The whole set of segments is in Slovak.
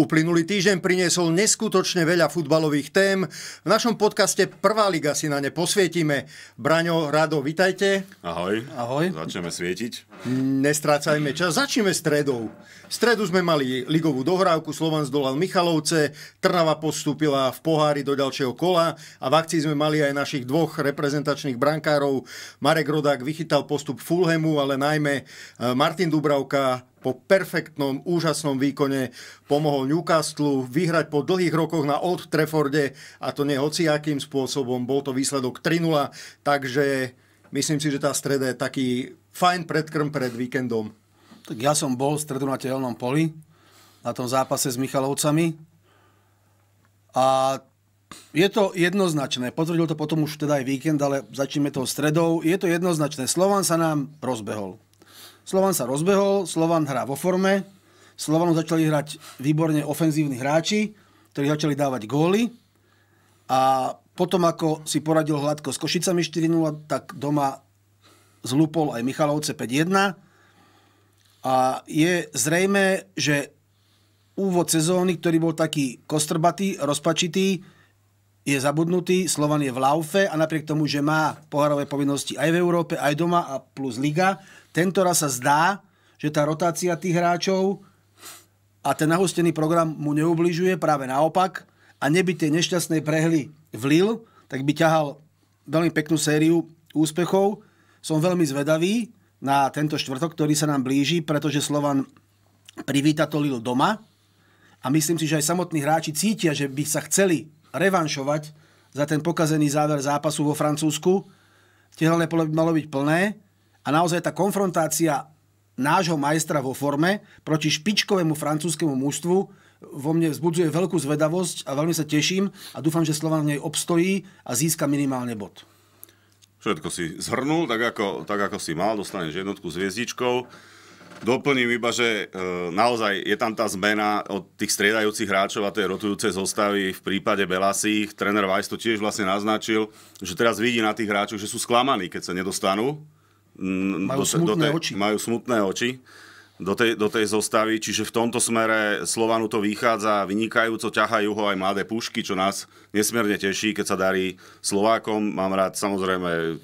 Uplynulý týždeň priniesol neskutočne veľa futbalových tém. V našom podcaste Prvá liga si na ne posvietime. Braňo, Rado, vitajte. Ahoj. Ahoj. Začneme svietiť. Nestrácajme čas. Začneme stredou. V stredu sme mali ligovú dohrávku, Slovan zdolal Michalovce, Trnava postúpila v pohári do ďalšieho kola a v akcii sme mali aj našich dvoch reprezentačných brankárov. Marek Rodák vychytal postup Fulhemu, ale najmä eh, Martin Dubravka po perfektnom, úžasnom výkone pomohol Newcastle vyhrať po dlhých rokoch na Old Trafforde a to nie hociakým spôsobom, bol to výsledok 3-0, takže myslím si, že tá streda je taký fajn predkrm pred víkendom. Tak ja som bol v stredu na teľnom poli, na tom zápase s Michalovcami a je to jednoznačné, potvrdil to potom už teda aj víkend, ale začneme tou stredou. Je to jednoznačné, Slovan sa nám rozbehol Slovan sa rozbehol, Slovan hrá vo forme, Slovanu začali hrať výborne ofenzívni hráči, ktorí začali dávať góly a potom ako si poradil hladko s Košicami 4 tak doma zlúpol aj Michalovce 5-1 a je zrejme, že úvod sezóny, ktorý bol taký kostrbatý, rozpačitý, je zabudnutý, Slovan je v laufe a napriek tomu, že má pohárové povinnosti aj v Európe, aj doma a plus Liga, tento raz sa zdá, že tá rotácia tých hráčov a ten nahostený program mu neubližuje, práve naopak. A neby tie nešťastné prehly v Lille, tak by ťahal veľmi peknú sériu úspechov. Som veľmi zvedavý na tento štvrtok, ktorý sa nám blíži, pretože Slovan privíta to Lille doma. A myslím si, že aj samotní hráči cítia, že by sa chceli revanšovať za ten pokazený záver zápasu vo Francúzsku. Tehelné pole by malo byť plné a naozaj tá konfrontácia nášho majstra vo forme proti špičkovému francúzskému mužstvu vo mne vzbudzuje veľkú zvedavosť a veľmi sa teším a dúfam, že Slovan v nej obstojí a získa minimálne bod. Všetko si zhrnul, tak ako, tak ako si mal, dostaneš jednotku s hviezdičkou. Doplním iba, že e, naozaj je tam tá zmena od tých striedajúcich hráčov a tej rotujúcej zostavy v prípade Belasích. Tréner Weiss to tiež vlastne naznačil, že teraz vidí na tých hráčoch, že sú sklamaní, keď sa nedostanú Mm, majú smutné do tej, oči. Majú smutné oči do tej, do tej zostavy, čiže v tomto smere Slovanu to vychádza vynikajúco, ťahajú ho aj mladé pušky, čo nás nesmierne teší, keď sa darí Slovákom. Mám rád samozrejme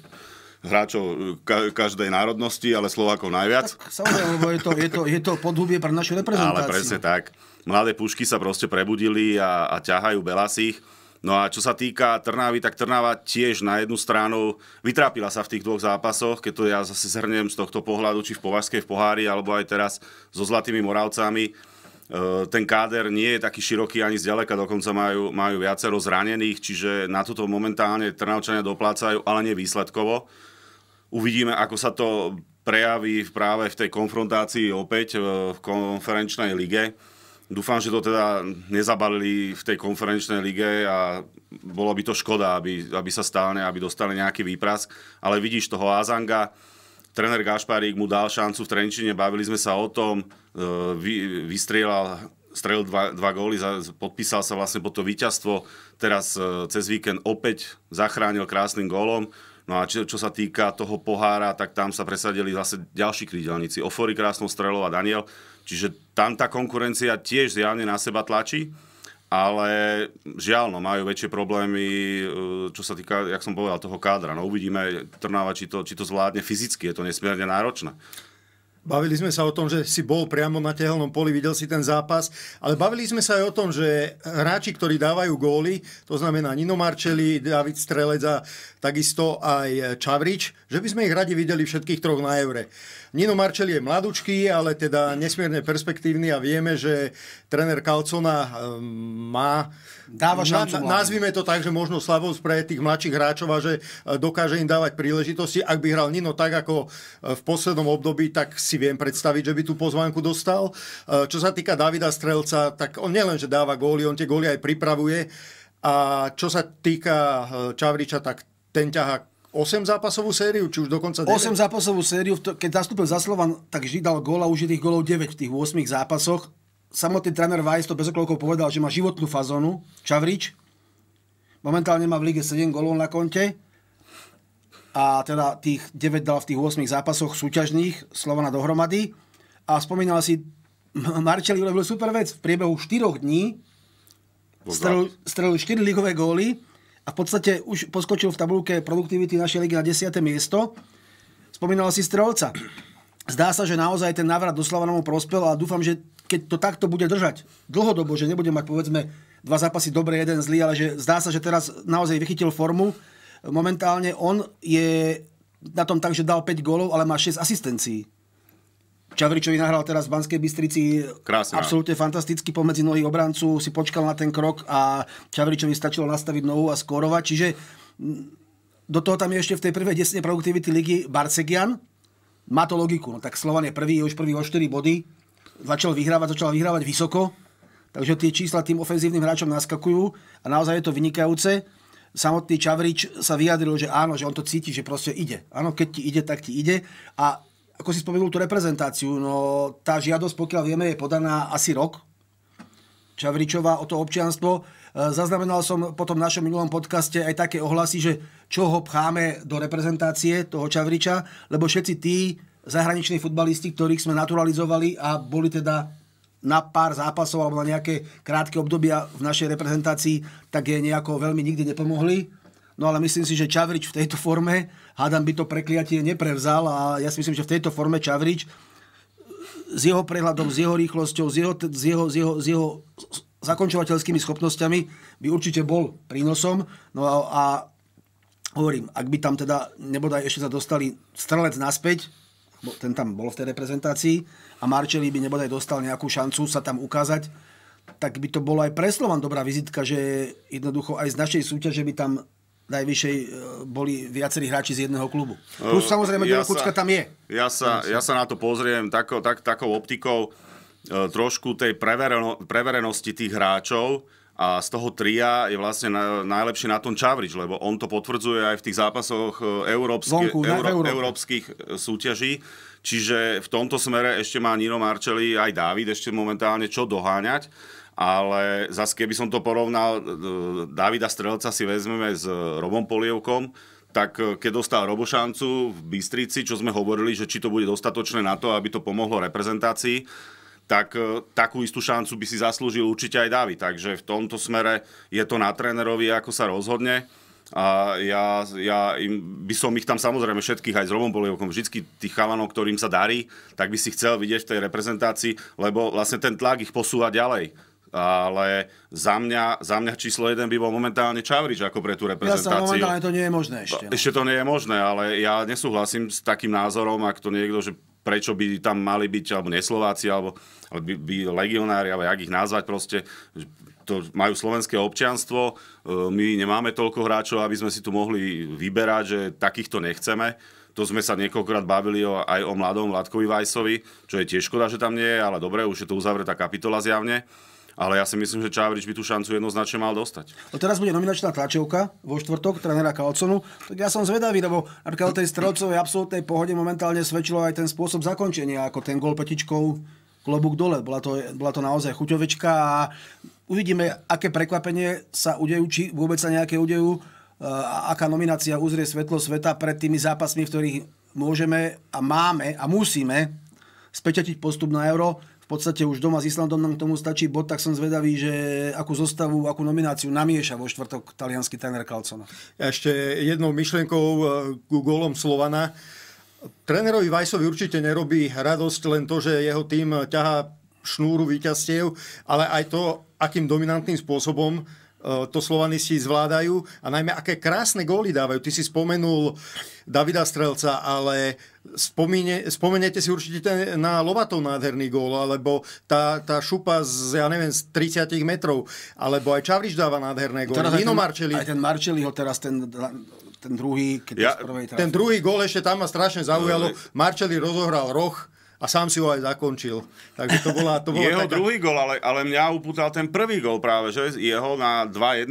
hráčov ka- každej národnosti, ale Slovákov najviac. Tak, samozrejme, lebo je to, je, to, je to podhubie pre našu reprezentáciu. Ale presne tak. Mladé pušky sa proste prebudili a, a ťahajú Belasich. No a čo sa týka Trnavy, tak Trnava tiež na jednu stranu vytrápila sa v tých dvoch zápasoch, keď to ja zase zhrniem z tohto pohľadu, či v Považskej v pohári, alebo aj teraz so Zlatými Moravcami. E, ten káder nie je taký široký ani zďaleka, dokonca majú, majú viacero zranených, čiže na toto momentálne Trnavčania doplácajú, ale nie výsledkovo. Uvidíme, ako sa to prejaví práve v tej konfrontácii opäť e, v konferenčnej lige Dúfam, že to teda nezabalili v tej konferenčnej lige a bolo by to škoda, aby, aby sa stále, aby dostali nejaký výpras. Ale vidíš toho Azanga, tréner Gašparík mu dal šancu v Trenčine, bavili sme sa o tom, e, vy, vystrieľal strelil dva, dva góly, podpísal sa vlastne po to víťazstvo, teraz e, cez víkend opäť zachránil krásnym gólom. No a čo, čo sa týka toho pohára, tak tam sa presadili zase ďalší krídelníci. Ofori krásnou strelou a Daniel. Čiže tam tá konkurencia tiež zjavne na seba tlačí, ale žiaľ, no, majú väčšie problémy, e, čo sa týka, jak som povedal, toho kádra. No uvidíme, Trnava, či to, či to zvládne fyzicky, je to nesmierne náročné. Bavili sme sa o tom, že si bol priamo na tehelnom poli, videl si ten zápas, ale bavili sme sa aj o tom, že hráči, ktorí dávajú góly, to znamená Nino Marčeli, David Strelec a takisto aj Čavrič, že by sme ich radi videli všetkých troch na Eure. Nino Marčeli je mladučký, ale teda nesmierne perspektívny a vieme, že tréner Kalcona ehm, má... Dáva šancu na, Nazvime to tak, že možno slavosť pre tých mladších hráčov a že e, dokáže im dávať príležitosti. Ak by hral Nino tak, ako e, v poslednom období, tak si si viem predstaviť, že by tú pozvánku dostal. Eh, čo sa týka Davida Strelca, tak on nielen, že dáva góly, on tie góly aj pripravuje. A čo sa týka eh, Čavriča, tak ten ťaha 8 zápasovú sériu, či už dokonca 9? 8 zápasovú sériu, keď nastúpil za Slovan, tak vždy dal gól a už je tých gólov 9 v tých 8 zápasoch. Samotný tréner Weiss to bez okolkov povedal, že má životnú fazónu. Čavrič momentálne má v lige 7 gólov na konte a teda tých 9 dal v tých 8 zápasoch súťažných Slovana dohromady. A spomínal si, Marčeli urobil super vec. V priebehu 4 dní strelil, strelil 4 ligové góly a v podstate už poskočil v tabulke produktivity našej ligy na 10. miesto. Spomínal si strelca. Zdá sa, že naozaj ten návrat do Slovanomu prospel a dúfam, že keď to takto bude držať dlhodobo, že nebude mať povedzme dva zápasy dobre, jeden zlý, ale že zdá sa, že teraz naozaj vychytil formu, momentálne on je na tom tak, že dal 5 gólov, ale má 6 asistencií. Čavričovi nahral teraz v Banskej Bystrici Krásne. No. absolútne fantasticky pomedzi nohy obrancu, si počkal na ten krok a Čavričovi stačilo nastaviť nohu a skórovať. Čiže mm, do toho tam je ešte v tej prvej desne produktivity ligy Barcegian. Má to logiku. No tak Slovan je prvý, je už prvý o 4 body. Začal vyhrávať, začal vyhrávať vysoko. Takže tie čísla tým ofenzívnym hráčom naskakujú a naozaj je to vynikajúce samotný Čavrič sa vyjadril, že áno, že on to cíti, že proste ide. Áno, keď ti ide, tak ti ide. A ako si spomenul tú reprezentáciu, no tá žiadosť, pokiaľ vieme, je podaná asi rok. Čavričová o to občianstvo. E, zaznamenal som potom v našom minulom podcaste aj také ohlasy, že čo ho pcháme do reprezentácie toho Čavriča, lebo všetci tí zahraniční futbalisti, ktorých sme naturalizovali a boli teda na pár zápasov alebo na nejaké krátke obdobia v našej reprezentácii, tak je nejako veľmi nikdy nepomohli. No ale myslím si, že Čavrič v tejto forme, hádam by to prekliatie neprevzal a ja si myslím, že v tejto forme Čavrič s jeho prehľadom, s jeho rýchlosťou, s jeho, s jeho, s jeho, s jeho zakončovateľskými schopnosťami by určite bol prínosom. No a, a hovorím, ak by tam teda nebodaj ešte sa dostali strelec naspäť, ten tam bol v tej reprezentácii a Marčeli by nebodaj dostal nejakú šancu sa tam ukázať, tak by to bolo aj pre Slovan dobrá vizitka, že jednoducho aj z našej súťaže by tam najvyššej e, boli viacerí hráči z jedného klubu. Plus e, samozrejme, ja Kucka tam je. Ja sa, ja sa na to pozriem tako, tak, takou optikou e, trošku tej prevereno, preverenosti tých hráčov, a z toho tria je vlastne na, najlepšie na tom Čavrič, lebo on to potvrdzuje aj v tých zápasoch e, európske, Vonku, euró, európskych e, súťaží. Čiže v tomto smere ešte má Nino Marčeli aj Dávid ešte momentálne čo doháňať. Ale zase keby som to porovnal, e, Davida Strelca si vezmeme s Robom Polievkom, tak keď dostal Robošancu v Bystrici, čo sme hovorili, že či to bude dostatočné na to, aby to pomohlo reprezentácii, tak e, takú istú šancu by si zaslúžil určite aj Dávid. Takže v tomto smere je to na trénerovi, ako sa rozhodne. A ja, ja im, by som ich tam samozrejme všetkých aj s Robom Polievkom, vždycky tých chalanov, ktorým sa darí, tak by si chcel vidieť v tej reprezentácii, lebo vlastne ten tlak ich posúva ďalej ale za mňa, za mňa číslo jeden by bol momentálne Čavrič ako pre tú reprezentáciu. Ja momentálne to nie je možné ešte. No. Ešte to nie je možné, ale ja nesúhlasím s takým názorom, ak to niekto, že prečo by tam mali byť, alebo neslováci, alebo, alebo by, by legionári, alebo jak ich nazvať proste, to majú slovenské občianstvo, e, my nemáme toľko hráčov, aby sme si tu mohli vyberať, že takýchto nechceme. To sme sa niekoľkokrát bavili o, aj o mladom Vladkovi Vajsovi, čo je tiež škoda, že tam nie je, ale dobre, už je to uzavretá kapitola zjavne ale ja si myslím, že Čavrič by tú šancu jednoznačne mal dostať. No teraz bude nominačná tlačovka vo štvrtok trénera Kalconu, tak ja som zvedavý, lebo napríklad o tej strelcovej absolútnej pohode momentálne svedčilo aj ten spôsob zakončenia, ako ten gol petičkou klobúk dole. Bola to, bola to naozaj chuťovečka a uvidíme, aké prekvapenie sa udejú, či vôbec sa nejaké udejú a eh, aká nominácia uzrie svetlo sveta pred tými zápasmi, v ktorých môžeme a máme a musíme spečatiť postup na euro v podstate už doma s Islandom nám k tomu stačí bod, tak som zvedavý, že akú zostavu, akú nomináciu namieša vo štvrtok talianský tréner Kalcona. Ešte jednou myšlienkou eh, k gólom Slovana. Trénerovi Vajsovi určite nerobí radosť len to, že jeho tým ťahá šnúru víťazstiev, ale aj to, akým dominantným spôsobom E, to Slovanisti zvládajú a najmä aké krásne góly dávajú. Ty si spomenul Davida Strelca, ale spomine, spomenete si určite ten, na Lovatov nádherný gól, alebo tá, tá šupa z, ja neviem, z 30 metrov, alebo aj Čavriš dáva nádherné góly. Teraz Nino Marčeli. Aj ten Marčeli ho teraz ten ten druhý, keď ja, Ten druhý gól ešte tam ma strašne zaujalo. Eh, eh. Marčeli rozohral roh a sám si ho aj zakončil. Takže to bola, to bola Jeho taká... druhý gol, ale, ale mňa upútal ten prvý gol práve, že jeho na 2-1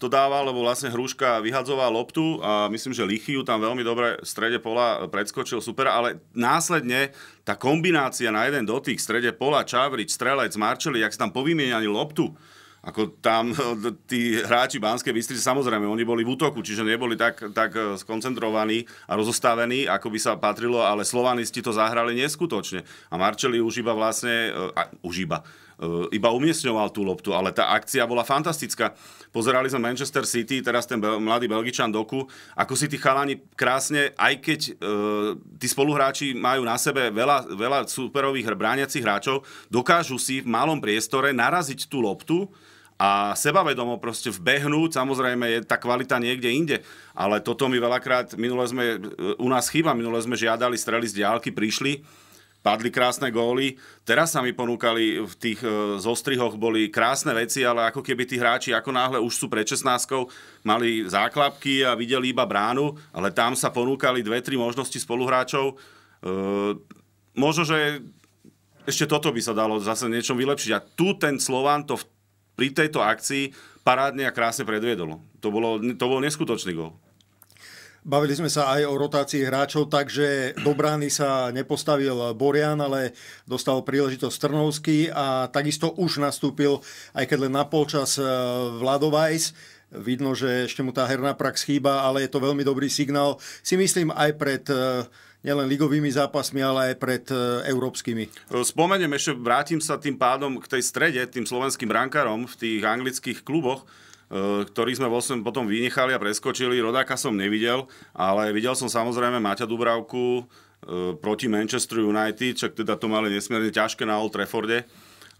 to dával, lebo vlastne Hruška vyhadzoval loptu a myslím, že Lichiu tam veľmi dobre v strede pola predskočil super, ale následne tá kombinácia na jeden dotyk v strede pola, Čavrič, Strelec, Marčeli, jak sa tam povymieňali loptu, ako tam no, tí hráči Banskej Bystrice, samozrejme, oni boli v útoku, čiže neboli tak, tak e, skoncentrovaní a rozostavení, ako by sa patrilo, ale Slovanisti to zahrali neskutočne. A Marčeli už iba vlastne, e, a, už iba, e, iba umiestňoval tú loptu, ale tá akcia bola fantastická. Pozerali sme Manchester City, teraz ten bel, mladý Belgičan Doku, ako si tí chalani krásne, aj keď e, tí spoluhráči majú na sebe veľa, veľa superových brániacich hráčov, dokážu si v malom priestore naraziť tú loptu, a sebavedomo proste vbehnúť, samozrejme je tá kvalita niekde inde, ale toto mi veľakrát, minule sme, u nás chýba. minule sme žiadali strely z diálky, prišli, padli krásne góly. Teraz sa mi ponúkali v tých e, zostrihoch, boli krásne veci, ale ako keby tí hráči, ako náhle už sú pred 16 mali záklapky a videli iba bránu, ale tam sa ponúkali dve, tri možnosti spoluhráčov. E, možno, že ešte toto by sa dalo zase niečo vylepšiť. A tu ten Slován to v pri tejto akcii parádne a krásne predviedol. To, bolo, to bol neskutočný gol. Bavili sme sa aj o rotácii hráčov, takže do brány sa nepostavil Borian, ale dostal príležitosť Trnovský a takisto už nastúpil, aj keď len na polčas eh, vladovajs. Vidno, že ešte mu tá herná prax chýba, ale je to veľmi dobrý signál. Si myslím aj pred eh, nielen ligovými zápasmi, ale aj pred e, európskymi. E, spomeniem ešte, vrátim sa tým pádom k tej strede, tým slovenským brankárom v tých anglických kluboch e, ktorý sme vlastne potom vynechali a preskočili. Rodáka som nevidel, ale videl som samozrejme Maťa Dubravku proti Manchester United, čak teda to mali nesmierne ťažké na Old Trafforde.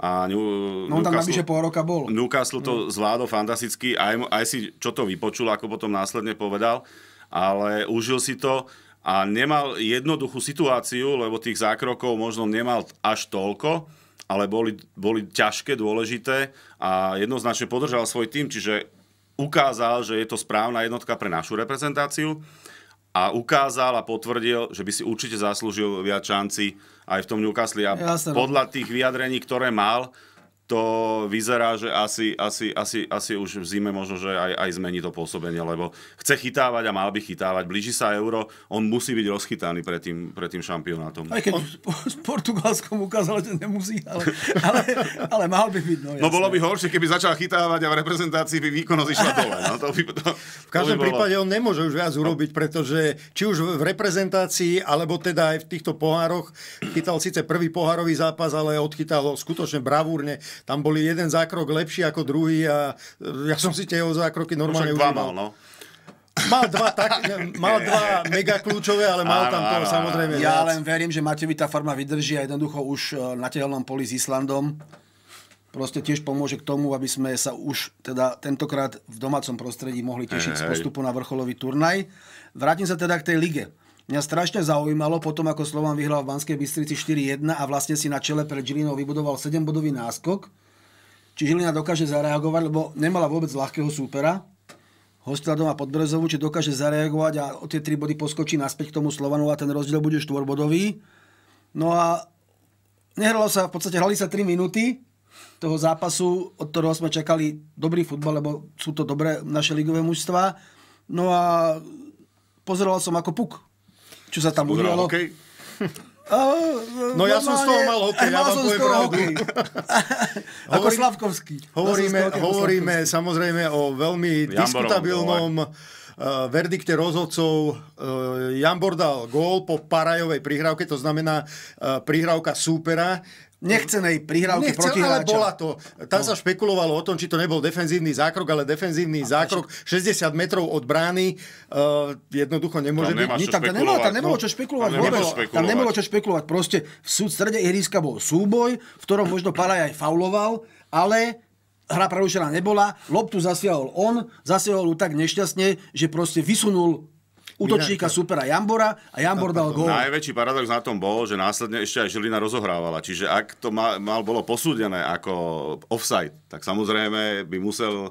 A New, no, Newcastle, tam pol roka bol. Newcastle to mm. zvládol fantasticky, aj, aj si čo to vypočul, ako potom následne povedal, ale užil si to a nemal jednoduchú situáciu, lebo tých zákrokov možno nemal až toľko, ale boli, boli ťažké, dôležité a jednoznačne podržal svoj tým, čiže ukázal, že je to správna jednotka pre našu reprezentáciu a ukázal a potvrdil, že by si určite zaslúžil viac šanci aj v tom Newcastle. A ja no. podľa tých vyjadrení, ktoré mal, to vyzerá, že asi, asi, asi, asi už v zime možno, že aj, aj zmení to pôsobenie, lebo chce chytávať a mal by chytávať. Blíži sa euro, on musí byť rozchytaný pred tým, pred tým šampionátom. Aj keď on... s Portugalskom ukázal, že nemusí, ale, ale, ale mal by byť. No, no bolo by horšie, keby začal chytávať a v reprezentácii by výkonnosť išla dole. No, to by, to, v každom bolo... prípade on nemôže už viac urobiť, pretože či už v reprezentácii, alebo teda aj v týchto pohároch, chytal síce prvý pohárový zápas, ale odchytal ho skutočne bravúrne tam boli jeden zákrok lepší ako druhý a e, ja som si tie jeho zákroky normálne no, užíval. Mal, no. Mal dva, tak, e, mal dva mega kľúčové, ale mal tam to samozrejme. Ja viac. len verím, že Matevi tá farma vydrží a jednoducho už e, na tehelnom poli s Islandom proste tiež pomôže k tomu, aby sme sa už teda tentokrát v domácom prostredí mohli tešiť z postupu na vrcholový turnaj. Vrátim sa teda k tej lige. Mňa strašne zaujímalo potom, ako Slovan vyhral v Banskej Bystrici 4-1 a vlastne si na čele pred Žilinou vybudoval 7-bodový náskok. Či Žilina dokáže zareagovať, lebo nemala vôbec ľahkého súpera. Hostila doma pod Brezovu, či dokáže zareagovať a o tie 3 body poskočí naspäť k tomu Slovanu a ten rozdiel bude 4-bodový. No a nehralo sa, v podstate hrali sa 3 minúty toho zápasu, od ktorého sme čakali dobrý futbal, lebo sú to dobré naše ligové mužstva. No a pozeral som ako puk čo sa tam udialo. Okay. Uh, no ja som z toho mal hokej, ja vám poviem pravdu. Ako Slavkovský. Hovoríme, hovoríme samozrejme o veľmi Jamborom diskutabilnom uh, verdikte rozhodcov. Uh, Jambor dal gól po parajovej prihrávke, to znamená uh, prihrávka súpera. Uh, nechcenej prihrávky Nechcel, protihráča. Ale bola to. Tam no. sa špekulovalo o tom, či to nebol defenzívny zákrok, ale defenzívny a zákrok či... 60 metrov od brány uh, jednoducho nemôže tam byť. tam, tam, nemalo, tam nebolo no, čo špekulovať. Tam nebolo, špekulovať. tam nebolo čo špekulovať. Proste v súd strede ihriska bol súboj, v ktorom možno Paraj aj fauloval, ale hra prerušená nebola, loptu zasiahol on, zasiahol ju tak nešťastne, že proste vysunul útočníka supera Jambora a Jambor dal gól. Najväčší paradox na tom bol, že následne ešte aj Žilina rozohrávala. Čiže ak to mal, mal bolo posúdené ako offside, tak samozrejme by musel e,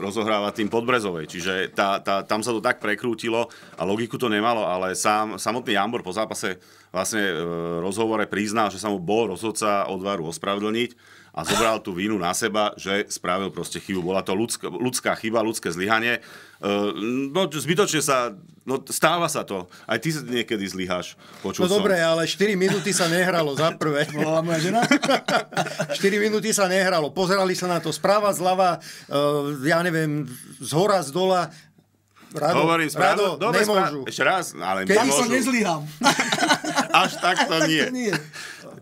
rozohráva tým Podbrezovej. Čiže tá, tá, tam sa to tak prekrútilo a logiku to nemalo, ale sám, samotný Jambor po zápase vlastne v e, rozhovore priznal, že sa mu bol rozhodca odvaru ospravedlniť a zobral tú vínu na seba, že spravil proste chybu. Bola to ľudská, ľudská chyba, ľudské zlyhanie. E, no zbytočne sa, no stáva sa to. Aj ty niekedy zlyháš. no som. dobre, ale 4 minúty sa nehralo za prvé. Bola moja žena? 4 minúty sa nehralo. Pozerali sa na to správa, zľava, e, ja neviem, z hora, z dola. Rado, Hovorím, spravo, Rado, dobre, nemôžu. Ešte raz, ale Keď nemôžu. Keď som nezlyhám. Až takto nie. nie.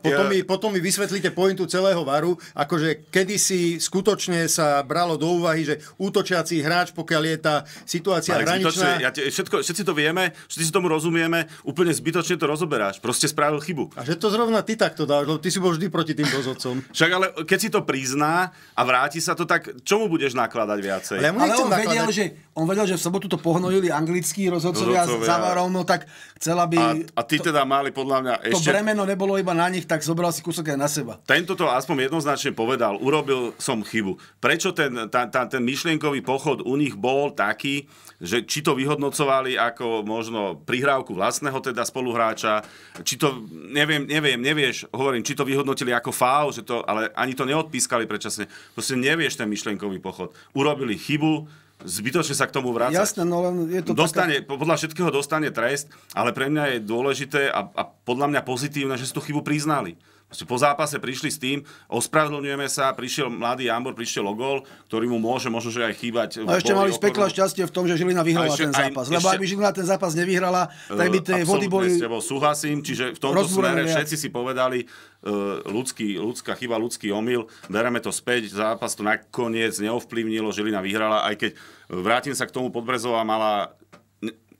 Potom, ja... mi, potom mi vysvetlíte pointu celého varu, akože kedysi skutočne sa bralo do úvahy, že útočiaci hráč, pokiaľ je tá situácia Marek, hraničná... Zbytočne, ja te, všetko, všetci to vieme, všetci tomu rozumieme, úplne zbytočne to rozoberáš. Proste spravil chybu. A že to zrovna ty takto dáš, lebo ty si bol vždy proti tým rozhodcom. Však ale keď si to prizná a vráti sa to, tak čomu budeš nakladať viacej? Ale, ja ale on, nakladať... vedel, že, on vedel, že v sobotu to pohnojili anglickí rozhodcovia, rozhodcovia. za varovno, tak chcela by... A, a ty to, teda mali podľa mňa ešte... To bremeno nebolo iba na nich, tak zobral si kúsok aj na seba. Tento to aspoň jednoznačne povedal, urobil som chybu. Prečo ten, tá, tá, ten myšlienkový pochod u nich bol taký, že či to vyhodnocovali ako možno prihrávku vlastného teda spoluhráča, či to, neviem, neviem, nevieš, hovorím, či to vyhodnotili ako fáu, že to, ale ani to neodpískali predčasne. Proste nevieš ten myšlienkový pochod. Urobili chybu, zbytočne sa k tomu vrácať. Jasné, no len je to dostane, taká... Podľa všetkého dostane trest, ale pre mňa je dôležité a, a podľa mňa pozitívne, že si tú chybu priznali. po zápase prišli s tým, ospravedlňujeme sa, prišiel mladý Jambor, prišiel logol, ktorý mu môže možno, že aj chýbať. A ešte mali spekla šťastie v tom, že Žilina vyhrala ešte, ten zápas. lebo ešte, aby Žilina ten zápas nevyhrala, tak by tie vody boli... súhlasím, čiže v tomto smere všetci si povedali, E, ľudský, ľudská chyba, ľudský omyl, bereme to späť, zápas to nakoniec neovplyvnilo, Žilina vyhrala, aj keď e, vrátim sa k tomu, Podbrezová mala,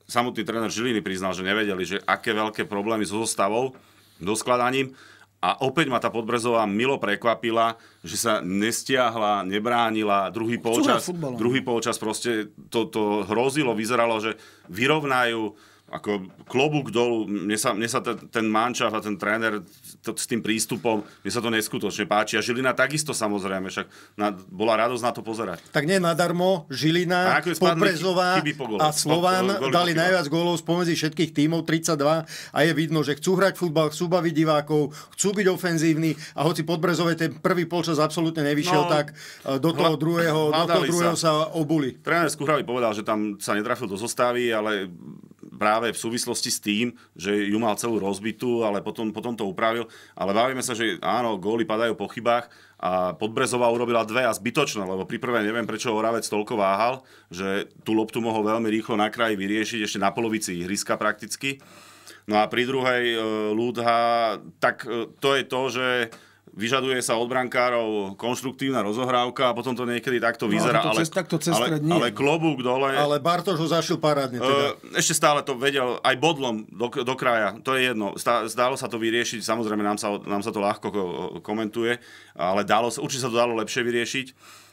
samotný tréner Žiliny priznal, že nevedeli, že aké veľké problémy so zostavou, doskladaním, a opäť ma tá Podbrezová milo prekvapila, že sa nestiahla, nebránila. Druhý polčas, druhý no. polčas proste to, to hrozilo, vyzeralo, že vyrovnajú ako klobúk dolu, mne sa, mne sa ten, ten mančaf a ten tréner to, s tým prístupom, mne sa to neskutočne páči. A Žilina takisto samozrejme, však na, bola radosť na to pozerať. Tak nie nadarmo, Žilina, a Poprezová po a no, Slován po, po, dali najviac gólov spomedzi všetkých tímov, 32, a je vidno, že chcú hrať futbal, chcú baviť divákov, chcú byť ofenzívni a hoci Podbrezové ten prvý polčas absolútne nevyšiel, no, tak e, do toho druhého, do toho druhého sa, sa obuli. Tréner Skuhrali povedal, že tam sa netrafil do zostavy, ale práve v súvislosti s tým, že ju mal celú rozbitú, ale potom, potom to upravil. Ale bavíme sa, že áno, góly padajú po chybách a Podbrezová urobila dve a zbytočné, lebo pri prvé neviem, prečo Horavec toľko váhal, že tú loptu mohol veľmi rýchlo na kraji vyriešiť, ešte na polovici ihriska prakticky. No a pri druhej e, Ludha, tak e, to je to, že vyžaduje sa od brankárov konštruktívna rozohrávka a potom to niekedy takto vyzerá. No, ale, takto cez ale, nie. ale klobúk dole. Ale Bartoš ho zašil parádne. Teda. ešte stále to vedel aj bodlom do, do kraja. To je jedno. Stá, zdalo sa to vyriešiť. Samozrejme, nám sa, nám sa to ľahko komentuje, ale dalo, určite sa to dalo lepšie vyriešiť.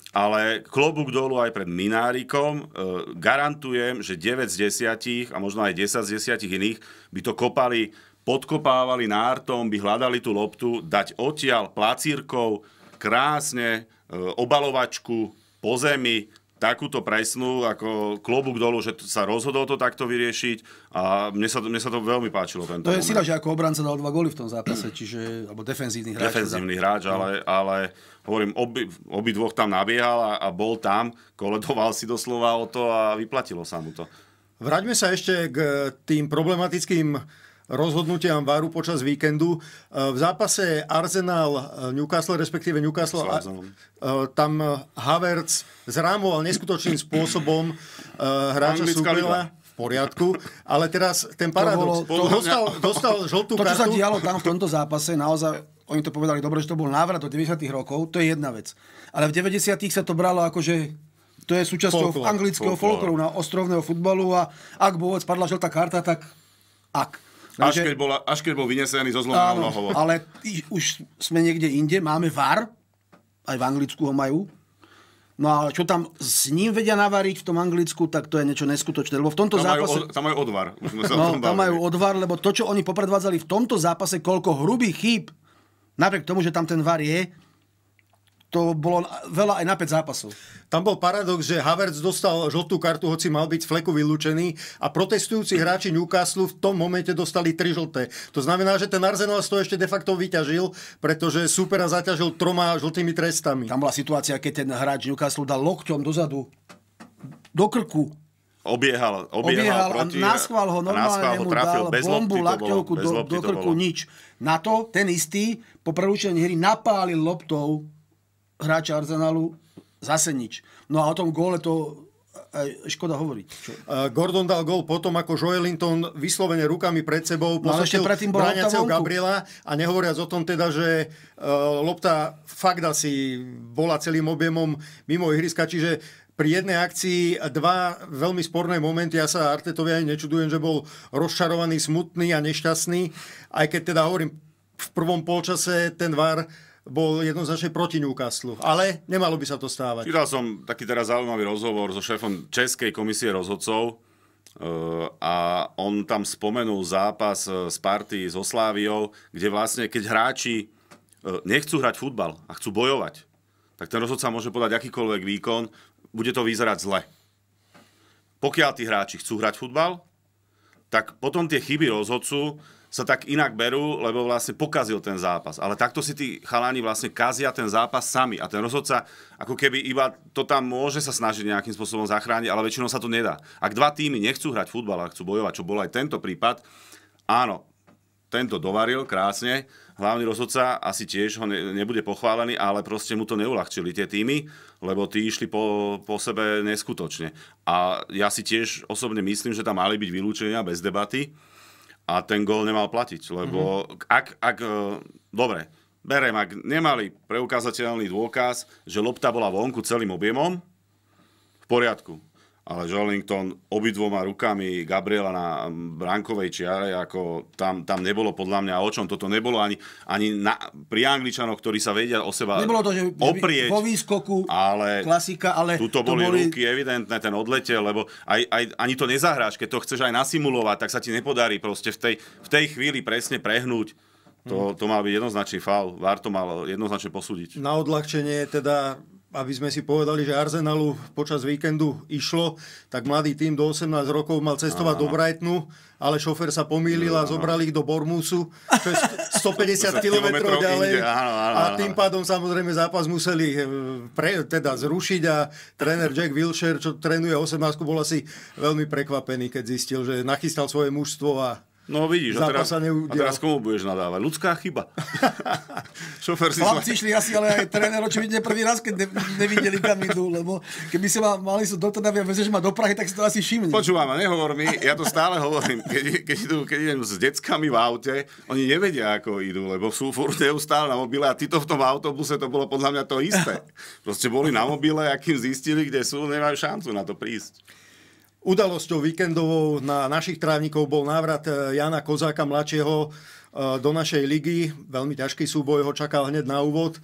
Ale klobúk dolu aj pred Minárikom. garantujem, že 9 z 10 a možno aj 10 z 10 iných by to kopali podkopávali nártom, by hľadali tú loptu, dať odtiaľ placírkou, krásne, e, obalovačku po zemi, takúto presnú, ako klobúk dolu, že sa rozhodol to takto vyriešiť a mne sa, mne sa to veľmi páčilo. Tento to je sila, že ako obranca dal dva góly v tom zápase, čiže, alebo defenzívny hráč. Defenzívny teda. hráč, ale, no. ale hovorím, obi, obi dvoch tam nabiehal a, a bol tam, koledoval si doslova o to a vyplatilo sa mu to. Vráťme sa ešte k tým problematickým rozhodnutiam VARu počas víkendu. E, v zápase Arsenal e, Newcastle, respektíve Newcastle, a, e, tam Havertz zrámoval neskutočným spôsobom hráča v poriadku, ale teraz ten paradox. To bolo, to, dostal, dostal žltú to, kartu. To, čo sa dialo tam v tomto zápase, naozaj, oni to povedali dobre, že to bol návrat do 90 rokov, to je jedna vec. Ale v 90 sa to bralo ako, že to je súčasťou folklor, anglického folkloru, na no, ostrovného futbalu a ak bol padla žltá karta, tak ak. No, až, keď bola, až keď bol vynesený zo zlomenou nohou. Ale už sme niekde inde, máme VAR, aj v Anglicku ho majú. No a čo tam s ním vedia navariť v tom Anglicku, tak to je niečo neskutočné. Lebo v tomto tam zápase... Majú od, tam majú odvar. Už sme sa no, tam majú odvar, lebo to, čo oni popredvádzali v tomto zápase, koľko hrubých chýb, napriek tomu, že tam ten var je, to bolo veľa aj na 5 zápasov. Tam bol paradox, že Havertz dostal žltú kartu, hoci mal byť fleku vylúčený a protestujúci hráči Newcastle v tom momente dostali 3 žlté. To znamená, že ten Arsenal to ešte de facto vyťažil, pretože supera zaťažil troma žltými trestami. Tam bola situácia, keď ten hráč Newcastle dal lokťom dozadu do krku Obiehal, obiehal, obiehal proti, a náschval ho normálne, naschval ho, trafil, dal bez bombu, lakťovku do, do krku, nič. Na to ten istý po prerušení hry napálil loptou hráča Arsenalu zase nič. No a o tom góle to aj škoda hovoriť. Čo? Gordon dal gól potom, ako Joelinton vyslovene rukami pred sebou pozačil no, bráňaceho Gabriela a nehovoriac o tom teda, že e, lopta fakt asi bola celým objemom mimo ihriska, čiže pri jednej akcii dva veľmi sporné momenty. Ja sa Artetovi aj nečudujem, že bol rozčarovaný, smutný a nešťastný. Aj keď teda hovorím, v prvom polčase ten VAR uh, bol jednoznačne proti Newcastle. Ale nemalo by sa to stávať. Čítal som taký teraz zaujímavý rozhovor so šéfom Českej komisie rozhodcov e, a on tam spomenul zápas z e, party so Sláviou, kde vlastne, keď hráči e, nechcú hrať futbal a chcú bojovať, tak ten rozhodca môže podať akýkoľvek výkon, bude to vyzerať zle. Pokiaľ tí hráči chcú hrať futbal, tak potom tie chyby rozhodcu sa tak inak berú, lebo vlastne pokazil ten zápas. Ale takto si tí chaláni vlastne kazia ten zápas sami. A ten rozhodca ako keby iba to tam môže sa snažiť nejakým spôsobom zachrániť, ale väčšinou sa to nedá. Ak dva týmy nechcú hrať futbal a chcú bojovať, čo bol aj tento prípad, áno, tento dovaril krásne, hlavný rozhodca asi tiež ho ne, nebude pochválený, ale proste mu to neulahčili tie týmy, lebo tí išli po, po sebe neskutočne. A ja si tiež osobne myslím, že tam mali byť vylúčenia bez debaty, a ten gól nemal platiť, lebo mm-hmm. ak, ak, e, dobre, berem, ak nemali preukázateľný dôkaz, že lopta bola vonku celým objemom, v poriadku ale Jollington obidvoma rukami Gabriela na brankovej čiare, ako tam, tam nebolo podľa mňa o čom. Toto nebolo ani, ani na, pri Angličanoch, ktorí sa vedia o seba nebolo to, že oprieť. Vo výskoku, ale klasika, ale... Tuto boli, boli ruky evidentné, ten odletel, lebo aj, aj, ani to nezahráš. Keď to chceš aj nasimulovať, tak sa ti nepodarí proste v tej, v tej chvíli presne prehnúť. To, to mal byť jednoznačný faul. Vár to mal jednoznačne posúdiť. Na odľahčenie teda aby sme si povedali, že Arsenalu počas víkendu išlo, tak mladý tým do 18 rokov mal cestovať Aha. do Brightonu, ale šofér sa pomýlil a zobrali ich do Bormusu, čo je 150 km ďalej. Inde, áno, áno, a tým pádom samozrejme zápas museli eh, pre, teda zrušiť a tréner Jack Wilshere, čo trénuje 18, bol asi veľmi prekvapený, keď zistil, že nachystal svoje mužstvo a No vidíš, a teraz, a teraz komu budeš nadávať? Ľudská chyba. Šofer si Chlapci šli asi, ale aj tréner očividne prvý raz, keď ne, nevideli, kam idú, lebo keby si ma, mali sú do Trnavy a vezeš ma do Prahy, tak si to asi všimne. Počúvam, nehovor mi, ja to stále hovorím. Keď, keď, idú, keď idem s deckami v aute, oni nevedia, ako idú, lebo sú furt neustále na mobile a títo v tom autobuse to bolo podľa mňa to isté. Proste boli na mobile akým zistili, kde sú, nemajú šancu na to prísť. Udalosťou víkendovou na našich trávnikov bol návrat eh, Jana Kozáka mladšieho eh, do našej ligy. Veľmi ťažký súboj ho čakal hneď na úvod. Eh,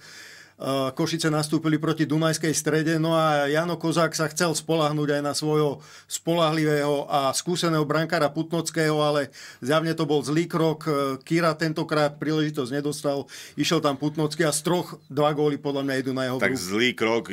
Košice nastúpili proti Dunajskej strede, no a Jano Kozák sa chcel spolahnúť aj na svojho spolahlivého a skúseného brankára Putnockého, ale zjavne to bol zlý krok. Kira tentokrát príležitosť nedostal, išiel tam Putnocký a z troch dva góly podľa mňa idú na jeho Tak brúk. zlý krok,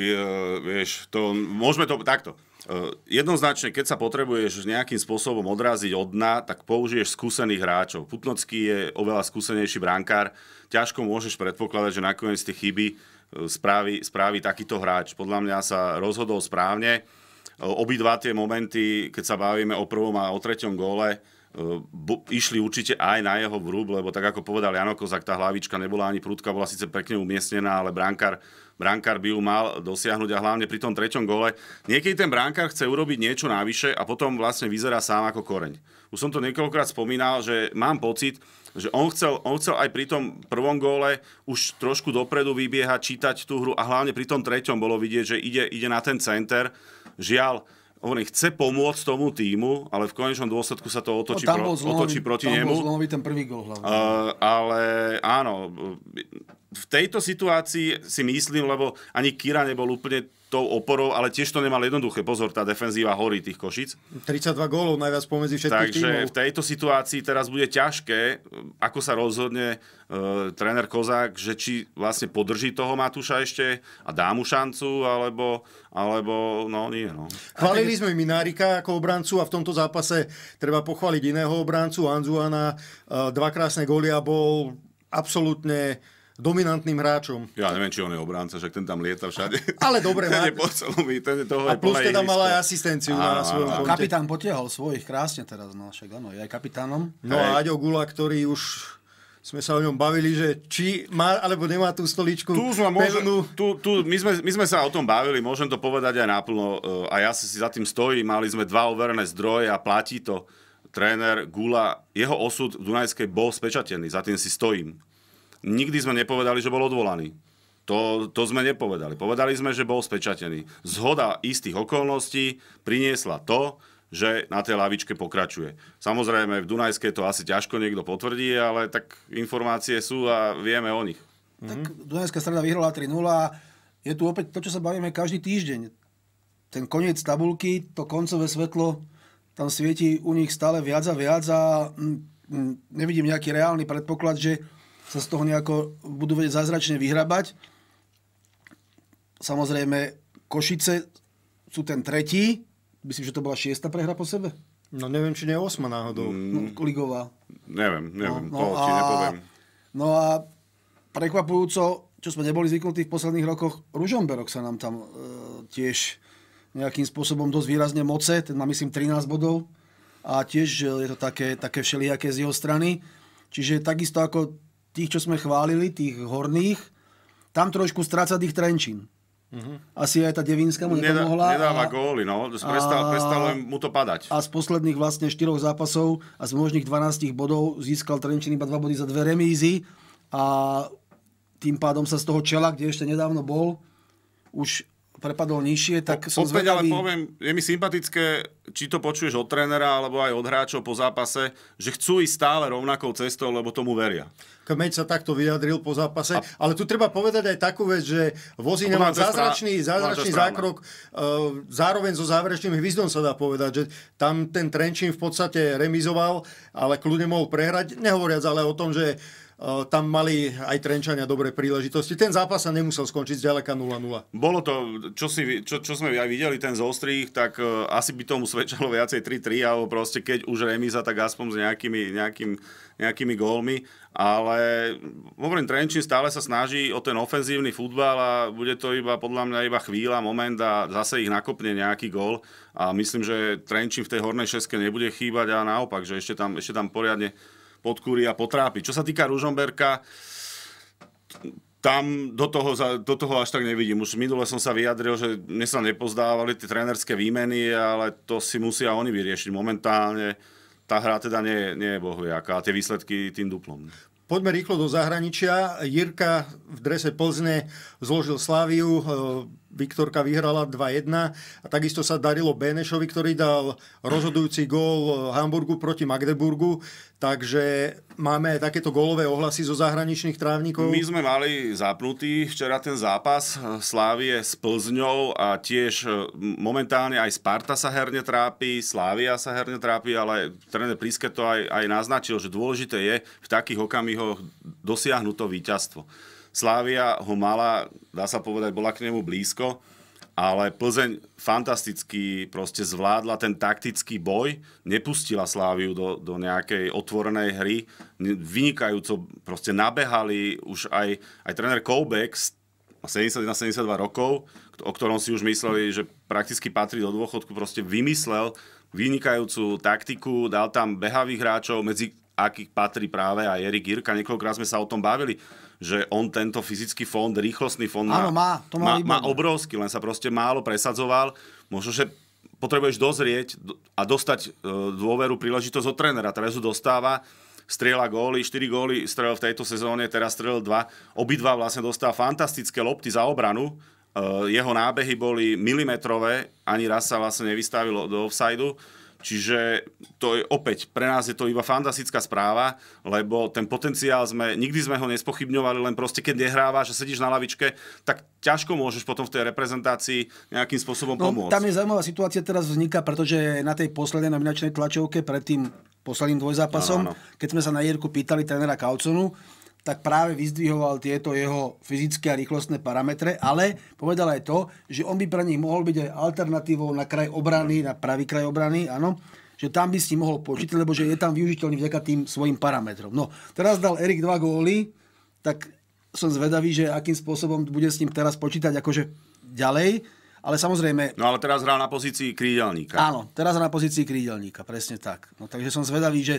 vieš, to, môžeme to takto. Eh, jednoznačne, keď sa potrebuješ nejakým spôsobom odraziť od dna, tak použiješ skúsených hráčov. Putnocký je oveľa skúsenejší brankár. Ťažko môžeš predpokladať, že nakoniec tie chyby eh, spraví, správy takýto hráč. Podľa mňa sa rozhodol správne. Eh, obidva tie momenty, keď sa bavíme o prvom a o treťom góle, išli určite aj na jeho vrúb, lebo tak ako povedal Jano Kozak, tá hlavička nebola ani prúdka, bola síce pekne umiestnená, ale brankár brankár by ju mal dosiahnuť a hlavne pri tom treťom gole. Niekedy ten brankár chce urobiť niečo navyše a potom vlastne vyzerá sám ako koreň. Už som to niekoľkokrát spomínal, že mám pocit, že on chcel, on chcel aj pri tom prvom góle už trošku dopredu vybiehať, čítať tú hru a hlavne pri tom treťom bolo vidieť, že ide, ide na ten center. Žiaľ, hovorím, chce pomôcť tomu týmu, ale v konečnom dôsledku sa to no, otočí, no, zlomový, otočí proti tam nemu. Tam bol ten prvý gol hlavne. Uh, ale áno, v tejto situácii si myslím, lebo ani Kira nebol úplne tou oporou, ale tiež to nemal jednoduché. Pozor, tá defenzíva horí tých Košic. 32 gólov najviac pomedzi všetkých Takže tímov. v tejto situácii teraz bude ťažké, ako sa rozhodne e, tréner Kozák, že či vlastne podrží toho Matúša ešte a dá mu šancu, alebo, alebo no nie. No. Chválili sme Minárika ako obrancu a v tomto zápase treba pochváliť iného obrancu, Anzuana. E, dva krásne góly a bol absolútne dominantným hráčom. Ja neviem, či on je obránca, však ten tam lieta všade. Ale dobre má. po celom, ten je toho a plus teda mal aj asistenciu a, na svojom konte. Kapitán potiahol svojich krásne teraz, no však áno, je aj kapitánom. No a Aďo Gula, ktorý už sme sa o ňom bavili, že či má alebo nemá tú stoličku tu sme, môže, tu, tu, my, sme, my sme sa o tom bavili, môžem to povedať aj naplno e, a ja si, si za tým stojím, mali sme dva overené zdroje a platí to. Tréner Gula, jeho osud v Dunajskej bol spečatený, za tým si stojím. Nikdy sme nepovedali, že bol odvolaný. To, to sme nepovedali. Povedali sme, že bol spečatený. Zhoda istých okolností priniesla to, že na tej lavičke pokračuje. Samozrejme, v Dunajskej to asi ťažko niekto potvrdí, ale tak informácie sú a vieme o nich. Mhm. Tak Dunajská strana vyhrala 3-0 je tu opäť to, čo sa bavíme každý týždeň. Ten koniec tabulky, to koncové svetlo tam svieti u nich stále viac a viac a mm, mm, nevidím nejaký reálny predpoklad, že sa z toho nejako budú vedieť zázračne vyhrabať. Samozrejme, Košice sú ten tretí. Myslím, že to bola šiesta prehra po sebe. No neviem, či nie je osma náhodou. Mm, no, ligová. Neviem, neviem, no, no to a, nepoviem. No a prekvapujúco, čo sme neboli zvyknutí v posledných rokoch, Ružomberok sa nám tam e, tiež nejakým spôsobom dosť výrazne moce, ten má myslím 13 bodov a tiež e, je to také, také všelijaké z jeho strany. Čiže takisto ako tých, čo sme chválili, tých horných, tam trošku stráca tých Trenčín. Uh-huh. Asi aj tá Devinská mu Nedá, Nedáva a, góly, no. Prestal, a, mu to padať. A z posledných vlastne štyroch zápasov a z možných 12 bodov získal Trenčín iba 2 body za dve remízy a tým pádom sa z toho čela, kde ešte nedávno bol, už prepadol nižšie, tak po, som zvedavý... ale poviem, je mi sympatické, či to počuješ od trénera alebo aj od hráčov po zápase, že chcú ísť stále rovnakou cestou, lebo tomu veria. Kmeď sa takto vyjadril po zápase, a... ale tu treba povedať aj takú vec, že vozí nemá zázračný, zázračný zákrok, uh, zároveň so záverečným hvizdom sa dá povedať, že tam ten Trenčín v podstate remizoval, ale kľudne mohol prehrať, nehovoriac ale o tom, že uh, Eh, tam mali aj Trenčania dobré príležitosti. Ten zápas sa nemusel skončiť zďaleka 0-0. Bolo to, čo, si, čo, čo sme aj videli, ten zostrih, tak uh, asi by tomu svedčalo viacej 3-3, alebo proste keď už remiza, tak aspoň s nejakými, nejakým, nejakými gólmi. Ale hovorím, Trenčín stále sa snaží o ten ofenzívny futbal a bude to iba podľa mňa iba chvíľa, moment a zase ich nakopne nejaký gól. A myslím, že Trenčín v tej hornej šeske nebude chýbať a naopak, že ešte tam, ešte tam poriadne podkúri a potrápi. Čo sa týka Ružomberka, tam do toho, do toho až tak nevidím. Už minule som sa vyjadril, že mne sa nepozdávali tie trénerské výmeny, ale to si musia oni vyriešiť momentálne. Tá hra teda nie, nie je bohujaká a tie výsledky tým duplom. Poďme rýchlo do zahraničia. Jirka v drese Plzne zložil Sláviu e, Viktorka vyhrala 2-1 a takisto sa darilo Benešovi, ktorý dal rozhodujúci gól Hamburgu proti Magdeburgu, takže máme aj takéto gólové ohlasy zo zahraničných trávnikov. My sme mali zapnutý včera ten zápas Slávie s Plzňou a tiež e, momentálne aj Sparta sa herne trápi, Slávia sa herne trápi, ale tréner Priske to aj, aj naznačil, že dôležité je v takých okamihoch dosiahnuť to víťazstvo. Slávia ho mala, dá sa povedať, bola k nemu blízko, ale Plzeň fantasticky proste zvládla ten taktický boj, nepustila Sláviu do, do nejakej otvorenej hry, vynikajúco proste nabehali, už aj, aj tréner Koubek 71-72 rokov, o ktorom si už mysleli, že prakticky patrí do dôchodku, proste vymyslel vynikajúcu taktiku, dal tam behavých hráčov, medzi akých patrí práve aj Erik Irka. Niekoľkokrát sme sa o tom bavili, že on tento fyzický fond, rýchlostný fond má, Áno, má, to má, má, má no. obrovský, len sa proste málo presadzoval. Možno, že potrebuješ dozrieť a dostať e, dôveru, príležitosť od trénera. Teraz ju dostáva, strieľa góly, 4 góly strelil v tejto sezóne, teraz strelil 2. Obidva vlastne dostal fantastické lopty za obranu, e, jeho nábehy boli milimetrové, ani raz sa vlastne nevystavil do offside Čiže to je opäť, pre nás je to iba fantastická správa, lebo ten potenciál sme, nikdy sme ho nespochybňovali, len proste keď nehrávaš a sedíš na lavičke, tak ťažko môžeš potom v tej reprezentácii nejakým spôsobom no, pomôcť. Tam je zaujímavá situácia teraz vzniká, pretože na tej poslednej nominačnej tlačovke pred tým posledným dvojzápasom, ano, ano. keď sme sa na Jirku pýtali trénera Kauconu, tak práve vyzdvihoval tieto jeho fyzické a rýchlostné parametre, ale povedal aj to, že on by pre nich mohol byť aj alternatívou na kraj obrany, na pravý kraj obrany, áno, že tam by si mohol počítať, lebo že je tam využiteľný vďaka tým svojim parametrom. No, teraz dal Erik dva góly, tak som zvedavý, že akým spôsobom bude s ním teraz počítať akože ďalej, ale samozrejme... No ale teraz hrá na pozícii krídelníka. Áno, teraz hrá na pozícii krídelníka, presne tak. No takže som zvedavý, že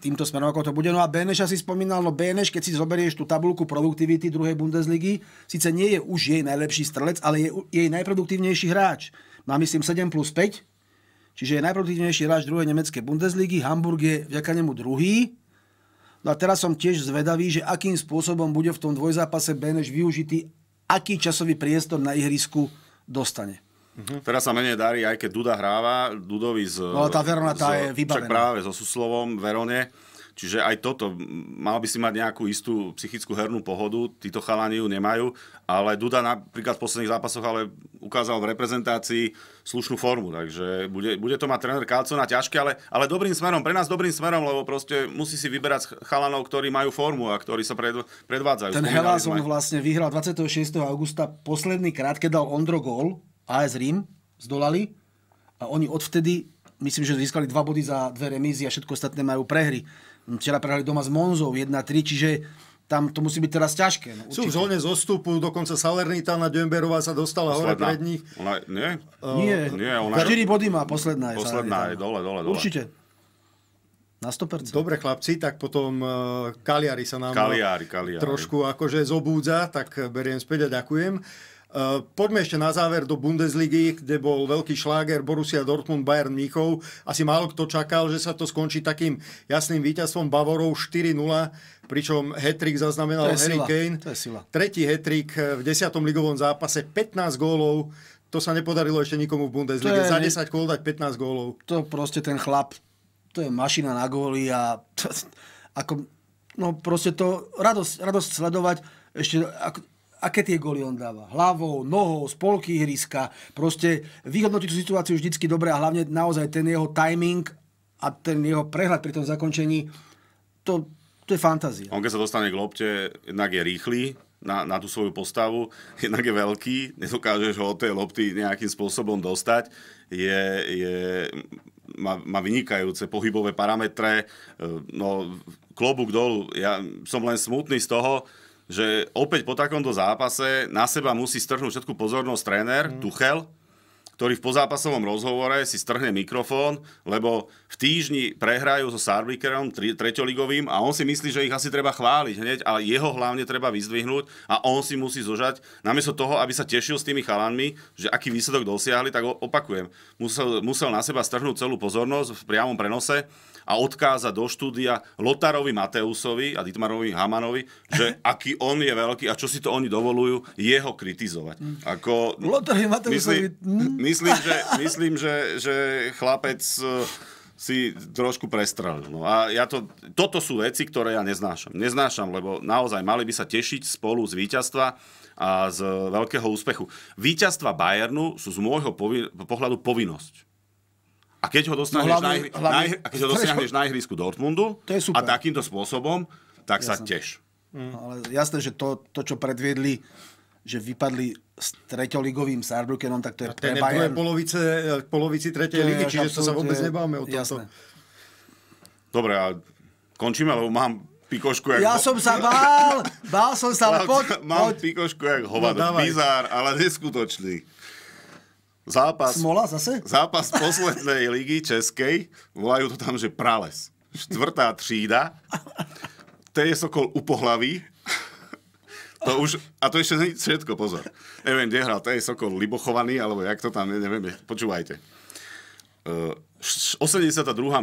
týmto smerom, ako to bude. No a BNŠ asi spomínal, no Beneš, keď si zoberieš tú tabulku produktivity druhej Bundesligy, síce nie je už jej najlepší strelec, ale je jej najproduktívnejší hráč. Má myslím 7 plus 5, čiže je najproduktívnejší hráč druhej nemeckej Bundesligy, Hamburg je vďaka nemu druhý. No a teraz som tiež zvedavý, že akým spôsobom bude v tom dvojzápase BNŠ využitý, aký časový priestor na ihrisku dostane. Uh-huh. Teraz sa menej darí, aj keď Duda hráva, Dudovi z... No, tá Verona tá z, je vybavená. práve so Suslovom, Verone. Čiže aj toto, mal by si mať nejakú istú psychickú hernú pohodu, títo chalani ju nemajú, ale Duda napríklad v posledných zápasoch ale ukázal v reprezentácii slušnú formu, takže bude, bude to mať tréner Kalcona ťažké, ale, ale dobrým smerom, pre nás dobrým smerom, lebo proste musí si vyberať chalanov, ktorí majú formu a ktorí sa pred, predvádzajú. Ten Hellas on vlastne vyhral 26. augusta posledný krát, keď dal Ondro gol. AS Rím zdolali a oni odvtedy, myslím, že získali dva body za dve remízy a všetko ostatné majú prehry. Včera prehrali doma s Monzou 1-3, čiže tam to musí byť teraz ťažké. No, Sú v zóne zostupu, dokonca Salernitana Dömberová sa dostala posledná. hore pred nich. Ona, nie? Uh, nie, nie ona 4 je... body má, posledná je Posledná je, dole, dole, dole. Určite. Na 100%. Dobre chlapci, tak potom uh, eh, Kaliari sa nám kaliári, kaliári. trošku akože zobúdza, tak beriem späť a ďakujem. Eh, poďme ešte na záver do Bundesligy, kde bol veľký šláger Borussia Dortmund Bayern Mníchov. Asi málo kto čakal, že sa to skončí takým jasným víťazstvom Bavorov 4-0, pričom hetrik zaznamenal Harry Kane. To je sila. Tretí hetrik eh, v 10. ligovom zápase, 15 gólov. To sa nepodarilo ešte nikomu v Bundeslige. Je... Za 10 gól dať 15 gólov. To proste ten chlap, to je mašina na góly a ako, no proste to radosť, radosť sledovať. Ešte ako, aké tie góly on dáva. Hlavou, nohou, spolky ihriska. Proste vyhodnotí tú situáciu vždycky dobre a hlavne naozaj ten jeho timing a ten jeho prehľad pri tom zakončení, to, to je fantázia. On keď sa dostane k lopte, jednak je rýchly, na, na tú svoju postavu, jednak je veľký, nedokážeš ho od tej lopty nejakým spôsobom dostať, je, je, má, má vynikajúce pohybové parametre, e, no klobúk dolu, ja som len smutný z toho, že opäť po takomto zápase na seba musí strhnúť všetku pozornosť tréner, mm. Tuchel, ktorý v pozápasovom rozhovore si strhne mikrofón, lebo v týždni prehrajú so Sarbikerom, tri, treťoligovým, a on si myslí, že ich asi treba chváliť hneď, ale jeho hlavne treba vyzdvihnúť a on si musí zožať, namiesto toho, aby sa tešil s tými chalanmi, že aký výsledok dosiahli, tak opakujem, musel, musel na seba strhnúť celú pozornosť v priamom prenose a odkáza do štúdia Lotarovi Mateusovi a Dietmarovi Hamanovi, že aký on je veľký a čo si to oni dovolujú jeho kritizovať. Ako, Lotarovi Mateusovi... Myslím, mm. myslím, že, myslím že, že chlapec eh, si trošku prestrelil. No a ja to, toto sú veci, ktoré ja neznášam. Neznášam, lebo naozaj mali by sa tešiť spolu z víťazstva a z veľkého úspechu. Výťazstva Bayernu sú z môjho povi- pohľadu povinnosť. A keď ho no dostaneš no, hlavne, na, hlavne, na, a keď ho dosiahneš na ihrisku Dortmundu to je super. a takýmto spôsobom, tak jasné. sa teš. Mm. Ale jasné, že to, to, čo predviedli, že vypadli s treťoligovým Sarbrukenom, tak to je a pre Bayern. Polovice, polovici tretej ligy, čiže to sa vôbec nebáme o tomto. Dobre, a končíme, lebo mám pikošku jak... Ja som sa bál, bál som sa, ale poď, Mám pikošku jak hovado, no, bizár, ale neskutočný. Zápas, Smola zase? Zápas poslednej ligy českej, volajú to tam, že prales. Štvrtá třída. To je Sokol u pohlaví. To už, a to ešte nie všetko, pozor. Neviem, kde hral, to je Sokol Libochovaný, alebo jak to tam, neviem, počúvajte. 82.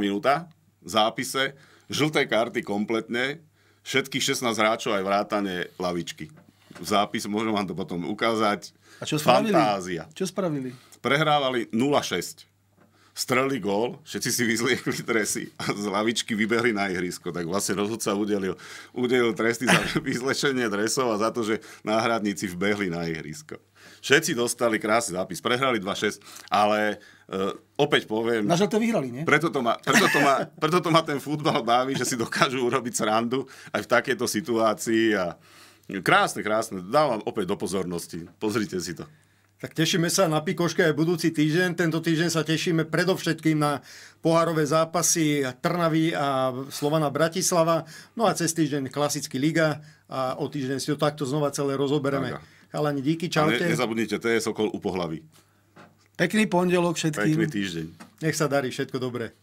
minúta v zápise, žlté karty kompletne, všetkých 16 hráčov aj vrátane lavičky. V zápis môžem vám to potom ukázať. A čo spravili? Fantázia. Čo spravili? Prehrávali 0-6. Streli gól, všetci si vyzliekli tresy a z lavičky vybehli na ihrisko. Tak vlastne rozhodca udelil, udelil tresty za vyzlečenie dresov a za to, že náhradníci vbehli na ihrisko. Všetci dostali krásny zápis. Prehrali 2-6, ale Uh, opäť poviem... Na to vyhrali, nie? Preto to, má preto, to má, preto to má ten futbal baví, že si dokážu urobiť srandu aj v takejto situácii. A... Krásne, krásne. Dávam opäť do pozornosti. Pozrite si to. Tak tešíme sa na Pikoške aj budúci týždeň. Tento týždeň sa tešíme predovšetkým na pohárové zápasy Trnavy a Slovana Bratislava. No a cez týždeň klasický Liga a o týždeň si to takto znova celé rozobereme. Ale ani díky, čaute. Ne, nezabudnite, to je Sokol u pohlavy. Pekný pondelok všetkým. Pekný týždeň. Nech sa darí, všetko dobré.